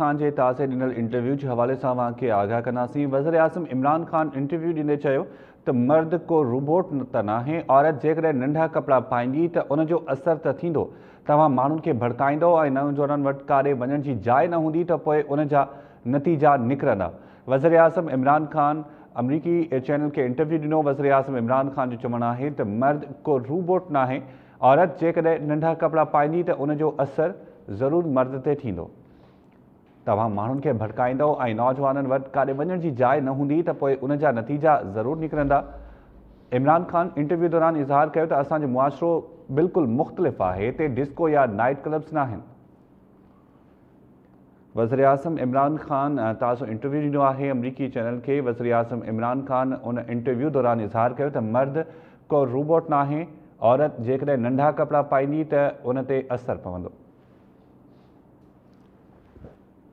ख़ान जे ताज़े ॾिनल इंटरव्यू जे हवाले सां तव्हांखे आगाह कंदासीं वज़र आज़म इमरान ख़ान इंटरव्यू ॾिने चयो त मर्द को रोबोट त न औरत जेकॾहिं नंढा कपिड़ा पाईंदी त उनजो असरु त थींदो तव्हां माण्हुनि खे भड़काईंदव ऐं न वटि काॾे वञण जी जाइ न हूंदी त पोइ उनजा नतीजा निकिरंदा आज़म इमरान ख़ान अमरीकी चैनल खे इंटरव्यू ॾिनो वज़र आज़म इमरान ख़ान जो चवणु आहे त मर्द को रोबोट नाहे औरत जेकॾहिं नंढा कपिड़ा पाईंदी त उनजो असरु ज़रूरु मर्द ते थींदो तव्हां माण्हुनि खे भड़काईंदव ऐं नौजवाननि वटि काॾे वञण जी जाइ न हूंदी त पोइ उन जा नतीजा ज़रूरु निकिरंदा इमरान ख़ान इंटरव्यू दौरान इज़हार कयो त असांजो मुआशिरो बिल्कुलु मुख़्तलिफ़ु आहे हिते डिस्को या नाइट क्लब्स न आहिनि अज़म इमरान ख़ान ताज़ो इंटरव्यू ॾिनो आहे अमरीकी चैनल खे वज़ीर अज़म इमरान ख़ान उन इंटरव्यू दौरान इज़हार कयो त मर्द को रूबोट नाहे औरत जेकॾहिं नंढा कपिड़ा पाईंदी त उन ते असरु पवंदो